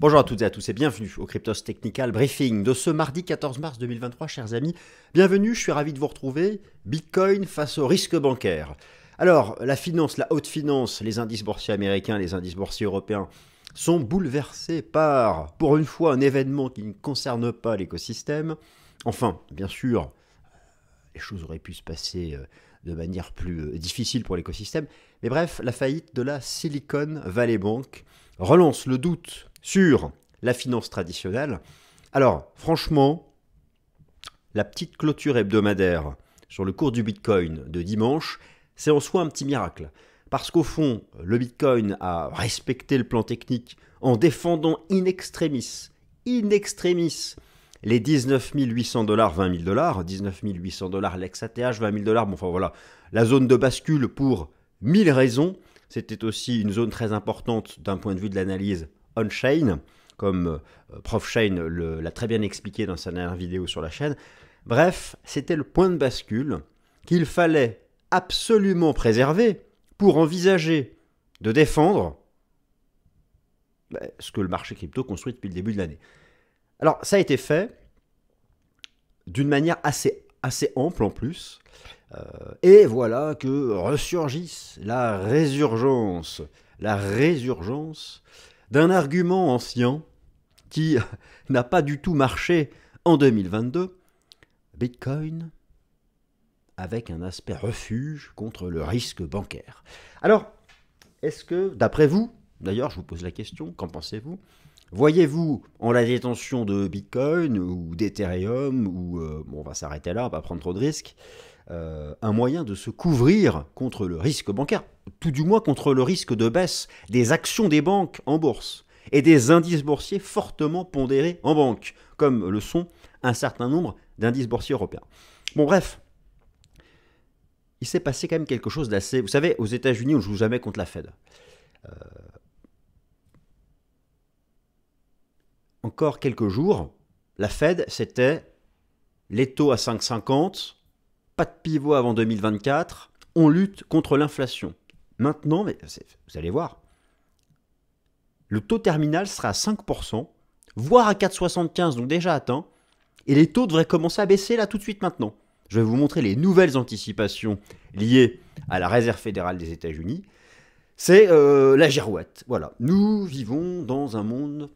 Bonjour à toutes et à tous et bienvenue au Cryptos Technical Briefing de ce mardi 14 mars 2023, chers amis. Bienvenue, je suis ravi de vous retrouver. Bitcoin face au risque bancaire. Alors, la finance, la haute finance, les indices boursiers américains, les indices boursiers européens sont bouleversés par, pour une fois, un événement qui ne concerne pas l'écosystème. Enfin, bien sûr, les choses auraient pu se passer euh, de manière plus euh, difficile pour l'écosystème. Mais bref, la faillite de la Silicon Valley Bank relance le doute sur la finance traditionnelle. Alors, franchement, la petite clôture hebdomadaire sur le cours du Bitcoin de dimanche, c'est en soi un petit miracle. Parce qu'au fond, le Bitcoin a respecté le plan technique en défendant in extremis, in extremis, les 19 800 dollars, 20 000 dollars, 19 800 dollars l'ex-ATH, 20 000 dollars, bon enfin voilà, la zone de bascule pour mille raisons. C'était aussi une zone très importante d'un point de vue de l'analyse on-chain, comme euh, Prof Shane l'a très bien expliqué dans sa dernière vidéo sur la chaîne. Bref, c'était le point de bascule qu'il fallait absolument préserver pour envisager de défendre ben, ce que le marché crypto construit depuis le début de l'année. Alors ça a été fait d'une manière assez, assez ample en plus. Euh, et voilà que ressurgisse la résurgence, la résurgence d'un argument ancien qui n'a pas du tout marché en 2022, Bitcoin avec un aspect refuge contre le risque bancaire. Alors, est-ce que, d'après vous, d'ailleurs je vous pose la question, qu'en pensez-vous Voyez-vous en la détention de Bitcoin ou d'Ethereum, ou euh, on va s'arrêter là, on va prendre trop de risques, euh, un moyen de se couvrir contre le risque bancaire tout du moins contre le risque de baisse des actions des banques en bourse et des indices boursiers fortement pondérés en banque, comme le sont un certain nombre d'indices boursiers européens. Bon bref, il s'est passé quand même quelque chose d'assez... Vous savez, aux États-Unis, on ne joue jamais contre la Fed. Euh, encore quelques jours, la Fed, c'était les taux à 5,50, pas de pivot avant 2024, on lutte contre l'inflation. Maintenant, vous allez voir, le taux terminal sera à 5%, voire à 4,75, donc déjà atteint, et les taux devraient commencer à baisser là tout de suite maintenant. Je vais vous montrer les nouvelles anticipations liées à la Réserve fédérale des États-Unis. C'est euh, la girouette. Voilà, nous vivons dans un monde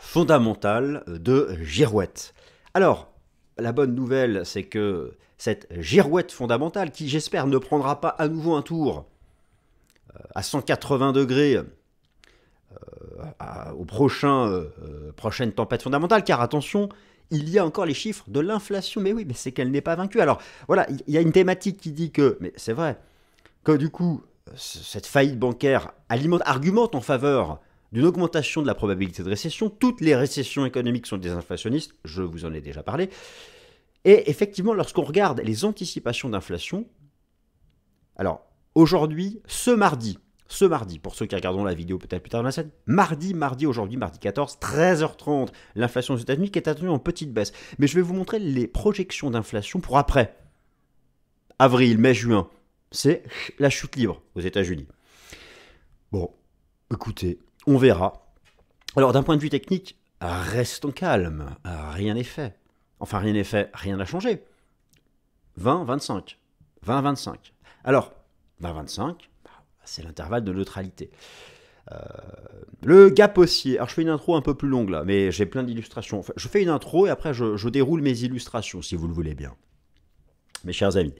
fondamental euh, de girouette. Alors, la bonne nouvelle, c'est que cette girouette fondamentale, qui j'espère ne prendra pas à nouveau un tour euh, à 180 degrés euh, au prochain, euh, prochaine tempête fondamentale, car attention, il y a encore les chiffres de l'inflation. Mais oui, mais c'est qu'elle n'est pas vaincue. Alors voilà, il y a une thématique qui dit que, mais c'est vrai, que du coup, cette faillite bancaire alimente, argumente en faveur d'une augmentation de la probabilité de récession. Toutes les récessions économiques sont des inflationnistes, je vous en ai déjà parlé. Et effectivement, lorsqu'on regarde les anticipations d'inflation, alors aujourd'hui, ce mardi, ce mardi, pour ceux qui regarderont la vidéo peut-être plus tard dans la semaine, mardi, mardi aujourd'hui, mardi 14, 13h30, l'inflation aux États-Unis qui est attendue en petite baisse. Mais je vais vous montrer les projections d'inflation pour après. Avril, mai, juin. C'est la chute libre aux États-Unis. Bon, écoutez, on verra. Alors d'un point de vue technique, restons calmes, rien n'est fait. Enfin, rien n'est fait, rien n'a changé. 20, 25. 20, 25. Alors, 20-25, bah, c'est l'intervalle de neutralité. Euh, le gap haussier. Alors, je fais une intro un peu plus longue là, mais j'ai plein d'illustrations. je fais une intro et après, je, déroule mes illustrations si vous le voulez bien. Mes chers amis,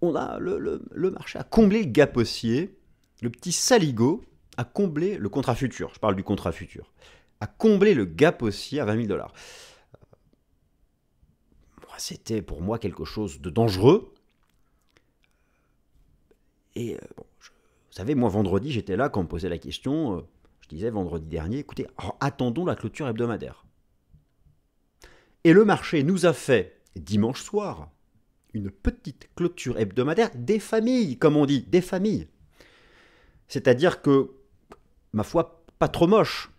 on a le, marché à comblé le gap haussier, le petit saligo a comblé le contrat futur. Je parle du contrat futur. A combler le gap haussier à 20 000 dollars. Euh, c'était pour moi quelque chose de dangereux et euh, vous savez, moi vendredi, j'étais là quand on me posait la question. Euh, je disais vendredi dernier, écoutez, oh, attendons la clôture hebdomadaire. Et le marché nous a fait, dimanche soir, une petite clôture hebdomadaire des familles, comme on dit, des familles. C'est-à-dire que, ma foi, pas trop moche.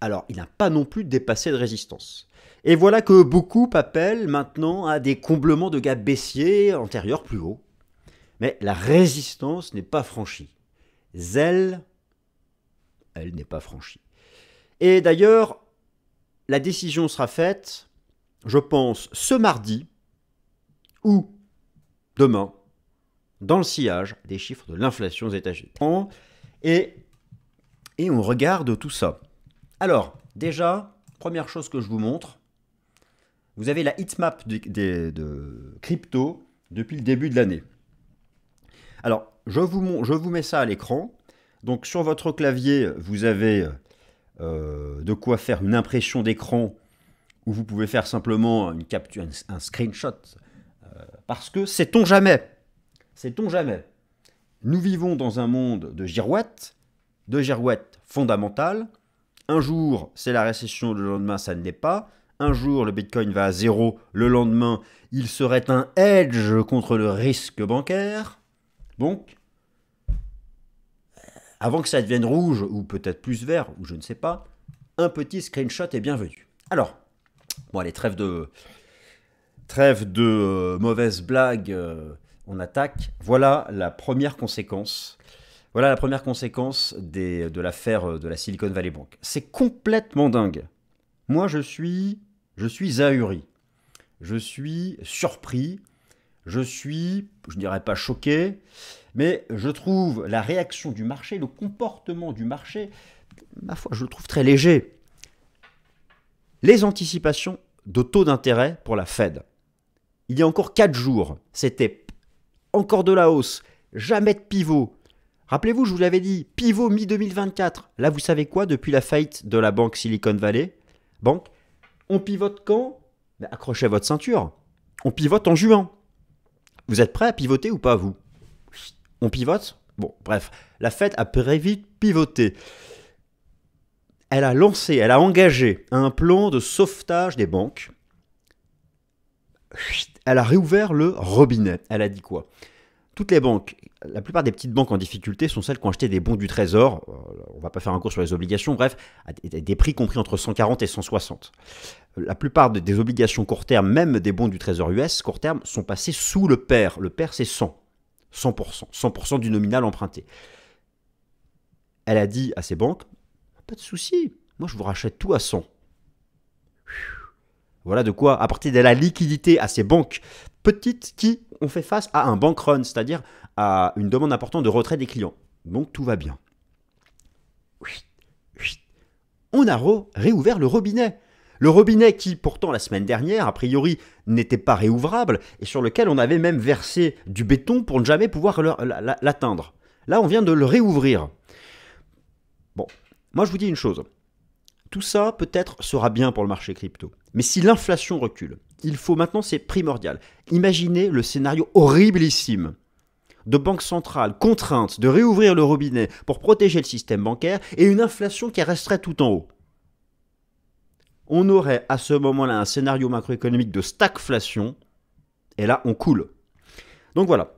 Alors, il n'a pas non plus dépassé de résistance. Et voilà que beaucoup appellent maintenant à des comblements de gaps baissiers antérieurs plus hauts. Mais la résistance n'est pas franchie. Zèle, elle n'est pas franchie. Et d'ailleurs, la décision sera faite, je pense, ce mardi ou demain, dans le sillage des chiffres de l'inflation aux États-Unis. Et, et on regarde tout ça. Alors, déjà, première chose que je vous montre, vous avez la heatmap de crypto depuis le début de l'année. Alors, je vous, mets ça à l'écran. Donc, sur votre clavier, vous avez euh, de quoi faire une impression d'écran ou vous pouvez faire simplement une capture, un, screenshot. Euh, parce que sait-on jamais Sait-on jamais Nous vivons dans un monde de girouettes, de girouettes fondamentales. Un jour, c'est la récession, le lendemain, ça ne l'est pas. Un jour, le Bitcoin va à zéro, le lendemain, il serait un hedge contre le risque bancaire. Donc, avant que ça devienne rouge ou peut-être plus vert ou je ne sais pas, un petit screenshot est bienvenu. Alors, bon allez, trêve de, trêve de euh, mauvaises blagues, euh, on attaque. Voilà la première conséquence. Voilà la première conséquence des, de l'affaire euh, de la Silicon Valley Bank. C'est complètement dingue. Moi, je suis, je suis ahuri. Je suis surpris. Je suis, je dirais pas choqué, mais je trouve la réaction du marché, le comportement du marché, ma foi, je le trouve très léger. Les anticipations de taux d'intérêt pour la Fed. Il y a encore 4 jours, c'était encore de la hausse, jamais de pivot. Rappelez-vous, je vous l'avais dit, pivot mi-2024. Là, vous savez quoi depuis la faillite de la banque Silicon Valley Banque, on pivote quand ben, Accrochez votre ceinture. On pivote en juin. Vous êtes prêt à pivoter ou pas, vous On pivote Bon, bref, la fête a très vite pivoté. Elle a lancé, elle a engagé un plan de sauvetage des banques. Elle a réouvert le robinet. Elle a dit quoi Toutes les banques, la plupart des petites banques en difficulté sont celles qui ont acheté des bons du Trésor. Euh, on va pas faire un cours sur les obligations, bref, des prix compris entre 140 et 160 la plupart des obligations court terme, même des bons du Trésor US court terme, sont passées sous le père. Le père, c'est 100. 100%. 100% du nominal emprunté. Elle a dit à ses banques, pas de souci, moi je vous rachète tout à 100. Voilà de quoi apporter de la liquidité à ces banques petites qui ont fait face à un bank run, c'est-à-dire à une demande importante de retrait des clients. Donc tout va bien. On a réouvert le robinet. Le robinet qui, pourtant, la semaine dernière, a priori, n'était pas réouvrable et sur lequel on avait même versé du béton pour ne jamais pouvoir l'atteindre. Là, on vient de le réouvrir. Bon, moi je vous dis une chose. Tout ça, peut-être, sera bien pour le marché crypto. Mais si l'inflation recule, il faut maintenant, c'est primordial. Imaginez le scénario horriblissime de banques centrales contraintes de réouvrir le robinet pour protéger le système bancaire et une inflation qui resterait tout en haut on aurait à ce moment-là un scénario macroéconomique de stagflation, et là on coule. Donc voilà,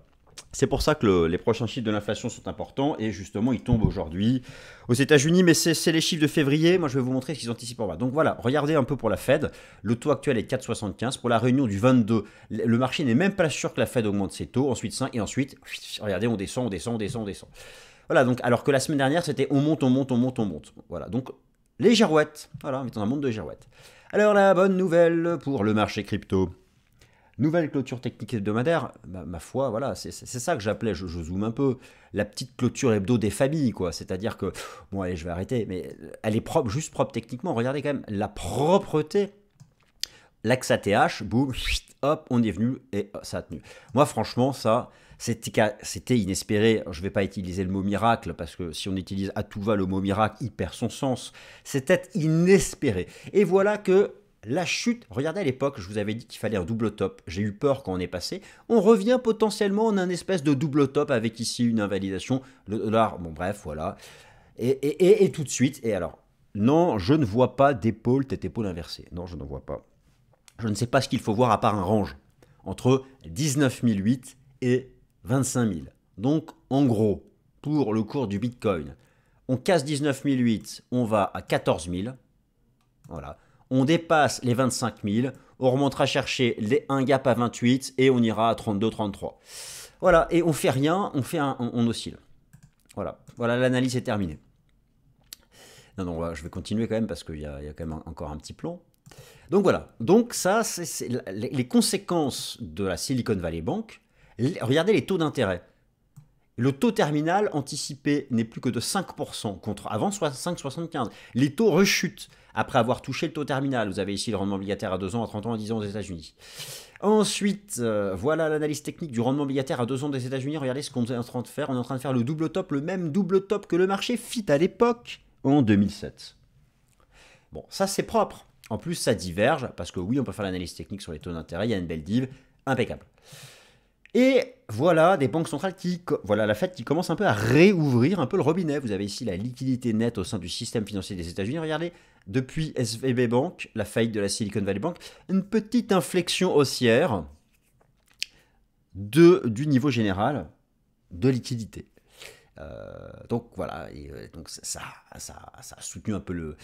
c'est pour ça que les prochains chiffres de l'inflation sont importants, et justement ils tombent aujourd'hui aux États-Unis, mais c'est les chiffres de février, moi je vais vous montrer ce qu'ils anticipent en bas. Donc voilà, regardez un peu pour la Fed, le taux actuel est 4,75, pour la réunion du 22, le marché n'est même pas sûr que la Fed augmente ses taux, ensuite 5, et ensuite, regardez, on descend, on descend, on descend, on descend. Voilà, donc alors que la semaine dernière, c'était on monte, on monte, on monte, on monte. Voilà, donc les girouettes. Voilà, on un monde de girouettes. Alors la bonne nouvelle pour le marché crypto. Nouvelle clôture technique hebdomadaire, ma foi, voilà, c'est ça que j'appelais, je, zoome un peu, la petite clôture hebdo des familles, quoi. C'est-à-dire que, bon, allez, je vais arrêter, mais elle est propre, juste propre techniquement. Regardez quand même la propreté. L'axe ATH, boum, hop, on est venu et ça a tenu. Moi, franchement, ça, c'était inespéré. Je ne vais pas utiliser le mot miracle, parce que si on utilise à tout va le mot miracle, il perd son sens. C'était inespéré. Et voilà que la chute, regardez à l'époque, je vous avais dit qu'il fallait un double top. J'ai eu peur quand on est passé. On revient potentiellement en un espèce de double top avec ici une invalidation. Le dollar, bon bref, voilà. Et, tout de suite, et alors, non, je ne vois pas d'épaule, tête épaule inversée. Non, je n'en vois pas. Je ne sais pas ce qu'il faut voir à part un range entre 19008 et 25 000. Donc en gros, pour le cours du Bitcoin, on casse 19 008, on va à 14 000. Voilà. On dépasse les 25 000, on remontera chercher les 1 gap à 28 et on ira à 32, 33. Voilà, et on fait rien, on fait on, oscille. Voilà, voilà l'analyse est terminée. Non, non, je vais continuer quand même parce qu'il y, a quand même encore un petit plomb. Donc voilà, donc ça, c'est les conséquences de la Silicon Valley Bank, Regardez les taux d'intérêt. Le taux terminal anticipé n'est plus que de 5% contre avant 5,75. Les taux rechutent après avoir touché le taux terminal. Vous avez ici le rendement obligataire à 2 ans, à 30 ans, à 10 ans aux États-Unis. Ensuite, euh, voilà l'analyse technique du rendement obligataire à 2 ans des États-Unis. Regardez ce qu'on est en train de faire. On est en train de faire le double top, le même double top que le marché fit à l'époque en 2007. Bon, ça c'est propre. En plus, ça diverge parce que oui, on peut faire l'analyse technique sur les taux d'intérêt. Il y a une belle div. Impeccable. Et voilà des banques centrales qui, voilà la fête qui commence un peu à réouvrir un peu le robinet. Vous avez ici la liquidité nette au sein du système financier des États-Unis. Regardez, depuis SVB Bank, la faillite de la Silicon Valley Bank, une petite inflexion haussière du niveau général de liquidité. Euh, donc voilà, euh, donc ça, a soutenu un peu le,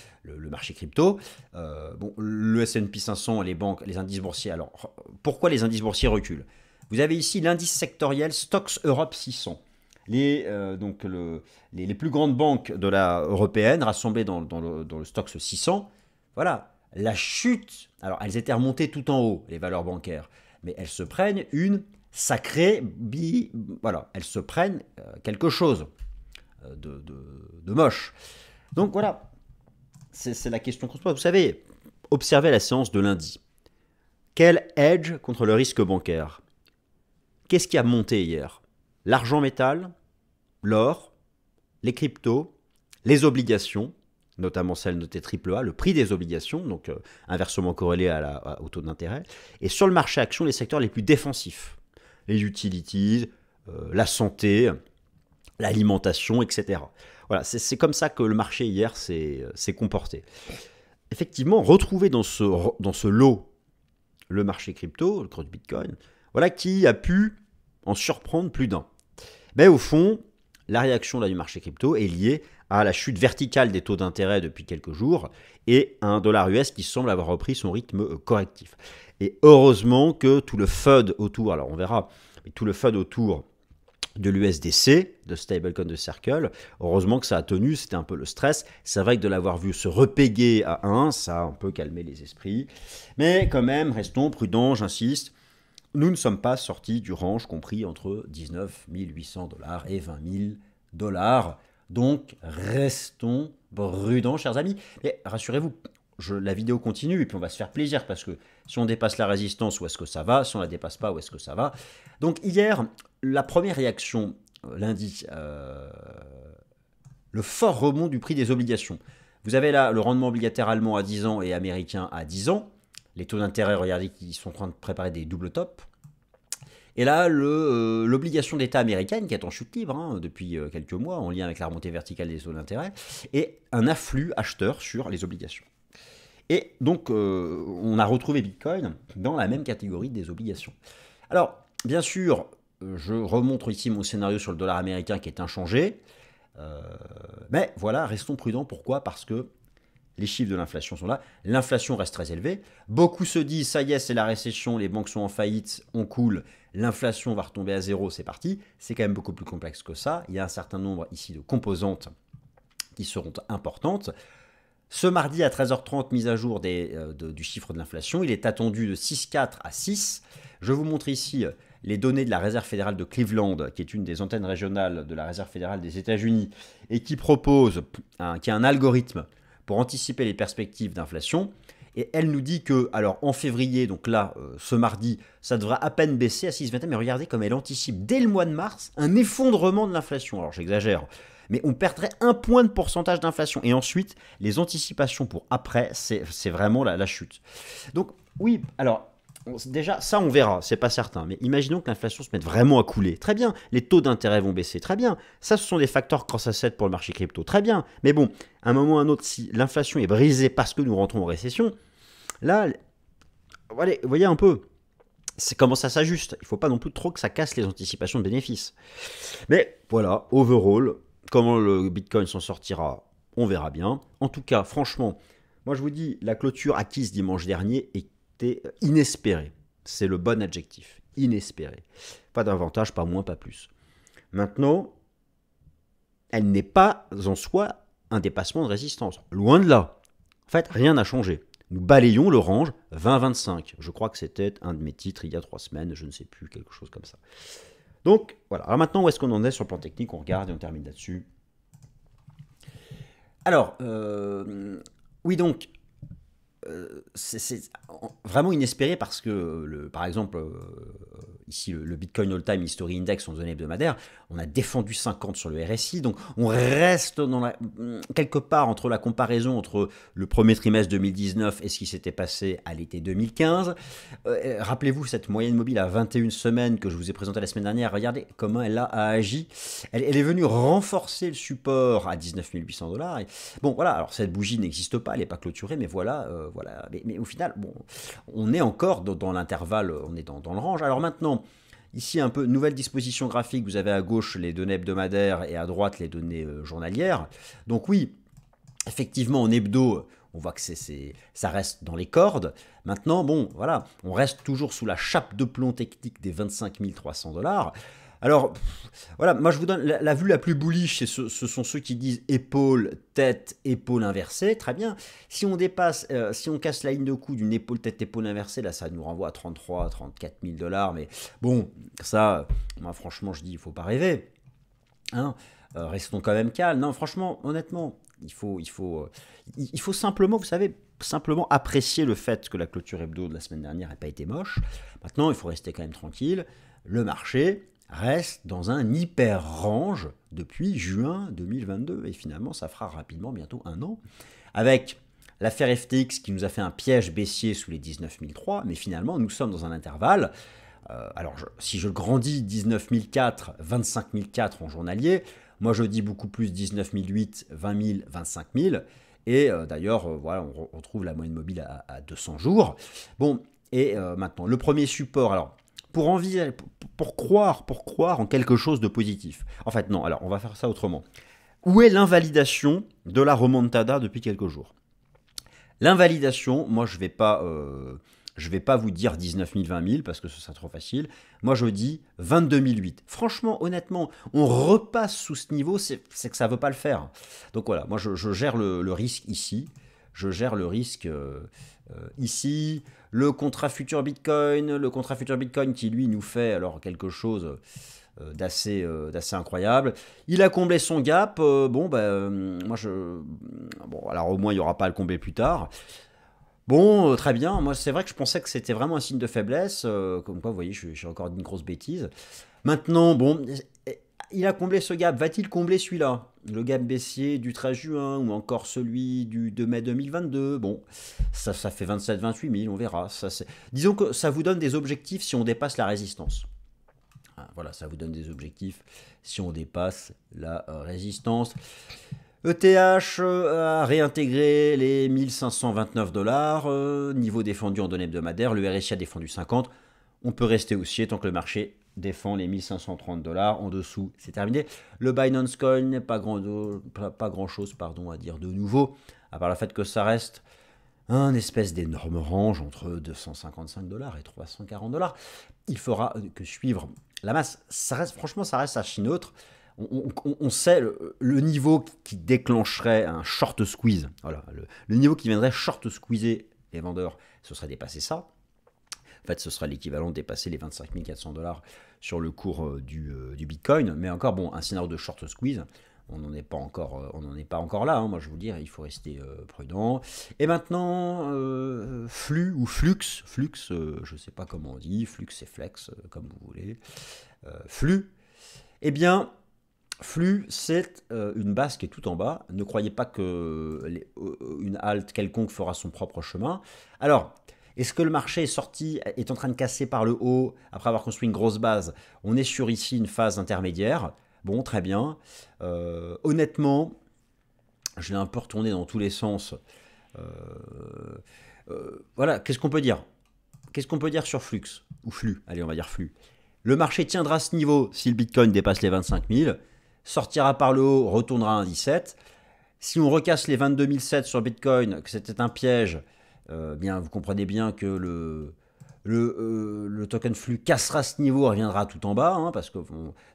marché crypto. Euh, bon, le S&P 500, les banques, les indices boursiers. Alors pourquoi les indices boursiers reculent vous avez ici l'indice sectoriel Stocks Europe 600. Les, euh, donc les, plus grandes banques de la européenne rassemblées dans, le, dans 600. Voilà, la chute, alors elles étaient remontées tout en haut, les valeurs bancaires, mais elles se prennent une sacrée Voilà, elles se prennent euh, quelque chose euh, de, de moche. Donc voilà, c'est la question qu'on se pose. Vous savez, observez la séance de lundi. Quel edge contre le risque bancaire Qu'est-ce qui a monté hier L'argent métal, l'or, les cryptos, les obligations, notamment celles notées AAA, le prix des obligations, donc euh, inversement corrélé à la, au taux d'intérêt, et sur le marché action, les secteurs les plus défensifs, les utilities, euh, la santé, l'alimentation, etc. Voilà, c'est comme ça que le marché hier euh, s'est comporté. Effectivement, retrouver dans ce, dans ce lot le marché crypto, le cours Bitcoin, voilà qui a pu en surprendre plus d'un. Mais au fond, la réaction là, du marché crypto est liée à la chute verticale des taux d'intérêt depuis quelques jours et un dollar US qui semble avoir repris son rythme euh, correctif. Et heureusement que tout le FUD autour, alors on verra, mais tout le FUD autour de l'USDC, de stablecoin de Circle. Heureusement que ça a tenu, c'était un peu le stress. C'est vrai que de l'avoir vu se repéguer à 1, ça a un peu calmé les esprits. Mais quand même, restons prudents, j'insiste. Nous ne sommes pas sortis du range compris entre 19 800 dollars et 20 000 dollars. Donc restons prudents, chers amis. Mais rassurez-vous, je, la vidéo continue et puis on va se faire plaisir parce que si on dépasse la résistance, où est-ce que ça va Si on la dépasse pas, où est-ce que ça va Donc hier, la première réaction euh, lundi, euh, le fort rebond du prix des obligations. Vous avez là le rendement obligataire allemand à 10 ans et américain à 10 ans. Les taux d'intérêt, regardez, qu'ils sont en train de préparer des doubles tops. Et là, euh, l'obligation d'État américaine, qui est en chute libre hein, depuis euh, quelques mois, en lien avec la remontée verticale des taux d'intérêt, et un afflux acheteur sur les obligations. Et donc, euh, on a retrouvé Bitcoin dans la même catégorie des obligations. Alors, bien sûr, je remonte ici mon scénario sur le dollar américain qui est inchangé. mais voilà, restons prudents. Pourquoi Parce que les chiffres de l'inflation sont là. L'inflation reste très élevée. Beaucoup se disent, ça y est, c'est la récession, les banques sont en faillite, on coule, l'inflation va retomber à zéro, c'est parti. C'est quand même beaucoup plus complexe que ça. Il y a un certain nombre ici de composantes qui seront importantes. Ce mardi à 13h30, mise à jour euh, du chiffre de l'inflation, il est attendu de 6,4 à 6. Je vous montre ici euh, les données de la Réserve fédérale de Cleveland, qui est une des antennes régionales de la Réserve fédérale des États-Unis, et qui propose, qui a un algorithme pour anticiper les perspectives d'inflation. Et elle nous dit que, alors en février, donc là, euh, ce mardi, ça devra à peine baisser à 6,21, mais regardez comme elle anticipe dès le mois de mars un effondrement de l'inflation. Alors j'exagère, mais on perdrait un point de pourcentage d'inflation. Et ensuite, les anticipations pour après, c'est vraiment la, la chute. Donc oui, alors déjà, ça on verra, c'est pas certain, mais imaginons que l'inflation se mette vraiment à couler. Très bien, les taux d'intérêt vont baisser, très bien. Ça, ce sont des facteurs quand ça cède pour le marché crypto, très bien. Mais bon, à un moment ou à un autre, si l'inflation est brisée parce que nous rentrons en récession, là, allez, vous voyez un peu, c'est comment ça s'ajuste. Il faut pas non plus trop que ça casse les anticipations de bénéfices. Mais voilà, overall, comment le Bitcoin s'en sortira, on verra bien. En tout cas, franchement, moi je vous dis, la clôture acquise dimanche dernier est euh, inespéré. C'est le bon adjectif, inespéré. Pas davantage, pas moins, pas plus. Maintenant, elle n'est pas en soi un dépassement de résistance. Loin de là. En fait, rien n'a changé. Nous balayons le range 20-25. Je crois que c'était un de mes titres il y a trois semaines, je ne sais plus, quelque chose comme ça. Donc voilà. Alors maintenant, où est-ce qu'on en est sur le plan technique On regarde et on termine là-dessus. Alors, euh, oui donc, euh, c'est vraiment inespéré parce que, le, par exemple, euh, ici le, Bitcoin All Time History Index en zone hebdomadaire, on a défendu 50 sur le RSI, donc on reste dans mm, quelque part entre la comparaison entre le premier trimestre 2019 et ce qui s'était passé à l'été 2015. Euh, euh, rappelez-vous cette moyenne mobile à 21 semaines que je vous ai présentée la semaine dernière, regardez comment elle a, agi. Elle, est venue renforcer le support à 19 800 dollars. Bon voilà, alors cette bougie n'existe pas, elle n'est pas clôturée, mais voilà, euh, voilà. Mais, au final, bon, on est encore dans, l'intervalle, on est dans, dans le range. Alors maintenant, Ici, un peu nouvelle disposition graphique, vous avez à gauche les données hebdomadaires et à droite les données euh, journalières. Donc oui, effectivement, en hebdo, on voit que ça reste dans les cordes. Maintenant, bon, voilà, on reste toujours sous la chape de plomb technique des 25 300 dollars. Alors, voilà, moi je vous donne la, vue la plus bullish, ce, ce, sont ceux qui disent épaule, tête, épaule inversée. Très bien. Si on dépasse, euh, si on casse la ligne de coup d'une épaule, tête, épaule inversée, là ça nous renvoie à 33, 34 000 dollars. Mais bon, ça, moi franchement, je dis, il faut pas rêver. Hein. Euh, restons quand même calmes. Non, franchement, honnêtement, il faut, il faut, euh, il faut simplement, vous savez, simplement apprécier le fait que la clôture hebdo de la semaine dernière n'a pas été moche. Maintenant, il faut rester quand même tranquille. Le marché, reste dans un hyper-range depuis juin 2022. Et finalement, ça fera rapidement bientôt un an. Avec l'affaire FTX qui nous a fait un piège baissier sous les 19003, mais finalement, nous sommes dans un intervalle. Euh, alors, si je grandis 19004, 25004 en journalier, moi je dis beaucoup plus 19008, 20 000, 25 000. Et euh, d'ailleurs, euh, voilà, on retrouve la moyenne mobile à, à 200 jours. Bon, et maintenant, le premier support, alors pour pour, croire, pour croire en quelque chose de positif. En fait, non, alors on va faire ça autrement. Où est l'invalidation de la remontada depuis quelques jours L'invalidation, moi je vais pas, euh, je vais pas vous dire 19 000, 20 000 parce que ce sera trop facile. Moi je dis 22 008. Franchement, honnêtement, on repasse sous ce niveau, c'est que ça veut pas le faire. Donc voilà, moi je, gère le, risque ici. Je gère le risque. Euh, euh, ici, le contrat futur Bitcoin, le contrat futur Bitcoin qui lui nous fait alors quelque chose euh, d'assez euh, d'assez incroyable. Il a comblé son gap. bon, ben, moi je. Bon, alors au moins il n'y aura pas à le combler plus tard. Bon, très bien. Moi, c'est vrai que je pensais que c'était vraiment un signe de faiblesse. comme quoi, vous voyez, suis encore d'une une grosse bêtise. Maintenant, bon, il a comblé ce gap. Va-t-il combler celui-là Le gap baissier du 13 juin ou encore celui du 2 mai 2022 Bon, ça, ça fait 27-28 000, on verra. Ça, Disons que ça vous donne des objectifs si on dépasse la résistance. Ah, voilà, ça vous donne des objectifs si on dépasse la euh, résistance. ETH euh, a réintégré les 1529 dollars, euh, niveau défendu en données hebdomadaires, le RSI a défendu 50 on peut rester haussier tant que le marché défend les 1530 dollars. En dessous, c'est terminé. Le Binance Coin, pas grand, pas grand chose pardon, à dire de nouveau, à part le fait que ça reste un espèce d'énorme range entre 255 dollars et 340 dollars. Il faudra que suivre la masse. Ça franchement, ça reste à neutre. On, on, sait le, niveau qui déclencherait un short squeeze. Voilà, le, niveau qui viendrait short squeezer les vendeurs, ce serait dépasser ça. En fait, ce sera l'équivalent de dépasser les 25 400 dollars sur le cours euh, euh, du, Bitcoin. Mais encore, bon, un scénario de short squeeze. On n'en est pas encore, euh, est pas encore là. Hein. moi, je vous dis, hein, il faut rester prudent. Et maintenant, flux ou flux, flux, je ne sais pas comment on dit, flux et flex, comme vous voulez, flux. Eh bien, Flux, c'est une base qui est tout en bas. Ne croyez pas que une halte quelconque fera son propre chemin. Alors, est-ce que le marché est sorti, est en train de casser par le haut après avoir construit une grosse base On est sur ici une phase intermédiaire. Bon, très bien. Euh, honnêtement, je l'ai un peu retourné dans tous les sens. Euh, euh, voilà, qu'est-ce qu'on peut dire Qu'est-ce qu'on peut dire sur flux Ou flux, allez, on va dire flux. Le marché tiendra ce niveau si le Bitcoin dépasse les 25 000, sortira par le haut, retournera à 17. Si on recasse les 22 700 sur Bitcoin, que c'était un piège, euh, bien, vous comprenez bien que le, euh, le, token flux cassera ce niveau, reviendra tout en bas, hein, parce que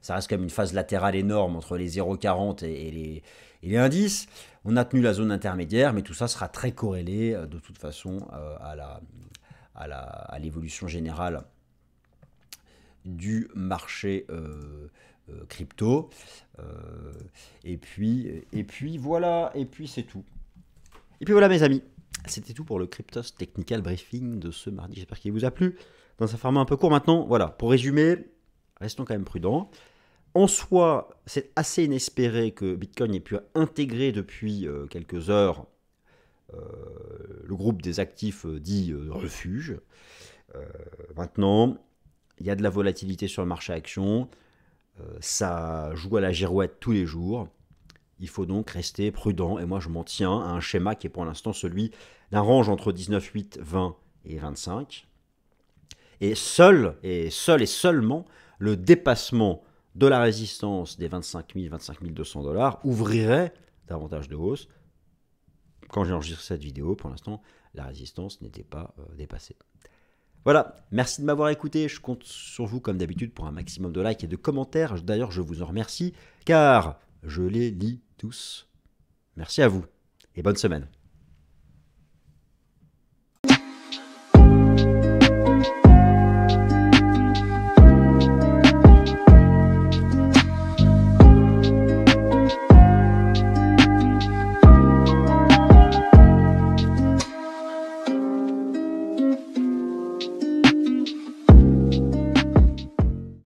ça reste quand même une phase latérale énorme entre les 0,40 et, les, les indices. On a tenu la zone intermédiaire, mais tout ça sera très corrélé euh, de toute façon à, la, à, la, à l'évolution générale du marché crypto. et, puis, et puis voilà, et puis c'est tout. Et puis voilà mes amis. C'était tout pour le Cryptos Technical Briefing de ce mardi. J'espère qu'il vous a plu. Dans un format un peu court maintenant, voilà, pour résumer, restons quand même prudents. En soi, c'est assez inespéré que Bitcoin ait pu intégrer depuis euh, quelques heures euh, le groupe des actifs euh, dit refuge. maintenant, il y a de la volatilité sur le marché action. ça joue à la girouette tous les jours. Il faut donc rester prudent et moi je m'en tiens à un schéma qui est pour l'instant celui d'un range entre 19, 8, 20 et 25. Et seul et seul et seulement le dépassement de la résistance des 25 000, 25 200 dollars ouvrirait davantage de hausse. Quand j'ai enregistré cette vidéo, pour l'instant, la résistance n'était pas euh, dépassée. Voilà, merci de m'avoir écouté. Je compte sur vous, comme d'habitude, pour un maximum de likes et de commentaires. D'ailleurs, je vous en remercie, car je les lis tous. Merci à vous et bonne semaine.